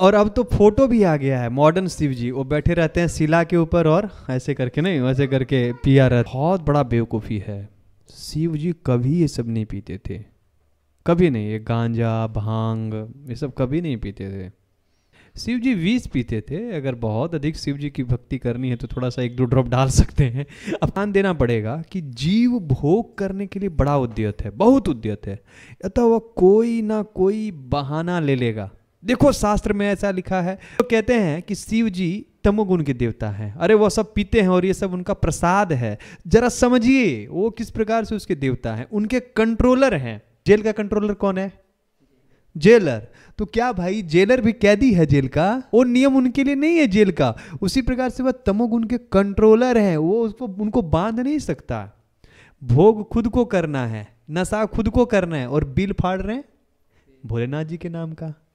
और अब तो फोटो भी आ गया है मॉडर्न शिव जी वो बैठे रहते हैं शिला के ऊपर और ऐसे करके नहीं वैसे करके पिया रहते बहुत बड़ा बेवकूफ़ी है शिव जी कभी ये सब नहीं पीते थे कभी नहीं ये गांजा भांग ये सब कभी नहीं पीते थे शिव जी विष पीते थे अगर बहुत अधिक शिव जी की भक्ति करनी है तो थोड़ा सा एक दो ड्रॉप डाल सकते हैं अब ध्यान देना पड़ेगा कि जीव भोग करने के लिए बड़ा उद्यत है बहुत उद्यत है अतः वह कोई ना कोई बहाना ले लेगा देखो शास्त्र में ऐसा लिखा है तो कहते हैं कि शिव जी तमोगुण के देवता हैं अरे वो सब पीते हैं और ये सब उनका प्रसाद है जरा समझिए वो किस प्रकार से उसके देवता हैं उनके कंट्रोलर हैं जेल का कंट्रोलर कौन है जेलर तो क्या भाई जेलर भी कैदी है जेल का वो नियम उनके लिए नहीं है जेल का उसी प्रकार से वह तमोगुण के कंट्रोलर हैं वो उसको उनको बांध नहीं सकता भोग खुद को करना है नशा खुद को करना है और बिल फाड़ रहे हैं भोलेनाथ जी के नाम का